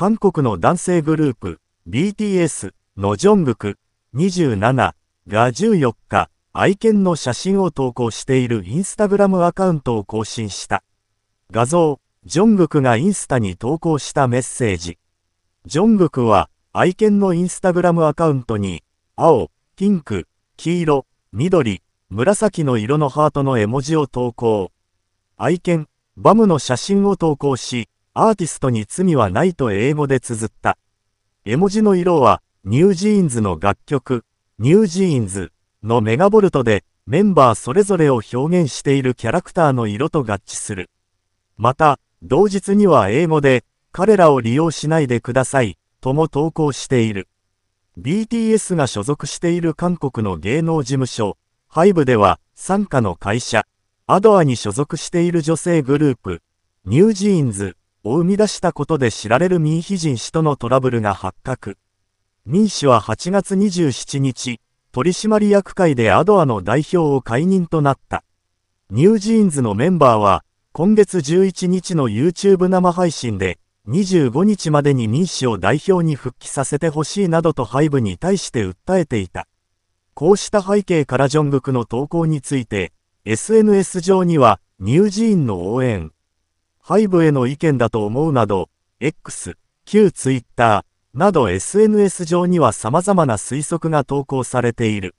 韓国の男性グループ BTS のジョングク27が14日、愛犬の写真を投稿しているインスタグラムアカウントを更新した。画像、ジョングクがインスタに投稿したメッセージ。ジョングクは、愛犬のインスタグラムアカウントに、青、ピンク、黄色、緑、紫の色のハートの絵文字を投稿。愛犬、バムの写真を投稿し、アーティストに罪はないと英語で綴った。絵文字の色は、ニュージーンズの楽曲、ニュージーンズのメガボルトで、メンバーそれぞれを表現しているキャラクターの色と合致する。また、同日には英語で、彼らを利用しないでください、とも投稿している。BTS が所属している韓国の芸能事務所、ハイブでは、傘下の会社、アドアに所属している女性グループ、ニュージーンズを生み出したことで知られるミ秘人ン氏とのトラブルが発覚。民氏は8月27日、取締役会でアドアの代表を解任となった。ニュージーンズのメンバーは、今月11日の YouTube 生配信で、25日までに民主を代表に復帰させてほしいなどと背部に対して訴えていた。こうした背景からジョングクの投稿について、SNS 上には、ニュージーンの応援、背部への意見だと思うなど、X、旧 Twitter など SNS 上には様々な推測が投稿されている。